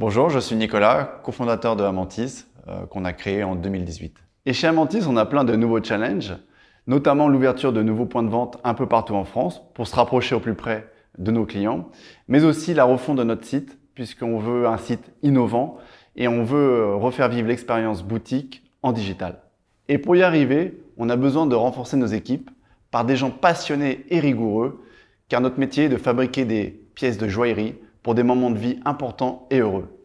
Bonjour, je suis Nicolas, cofondateur de Amantis, euh, qu'on a créé en 2018. Et chez Amantis, on a plein de nouveaux challenges, notamment l'ouverture de nouveaux points de vente un peu partout en France pour se rapprocher au plus près de nos clients, mais aussi la refonte de notre site, puisqu'on veut un site innovant et on veut euh, refaire vivre l'expérience boutique en digital. Et pour y arriver, on a besoin de renforcer nos équipes par des gens passionnés et rigoureux, car notre métier est de fabriquer des pièces de joaillerie pour des moments de vie importants et heureux.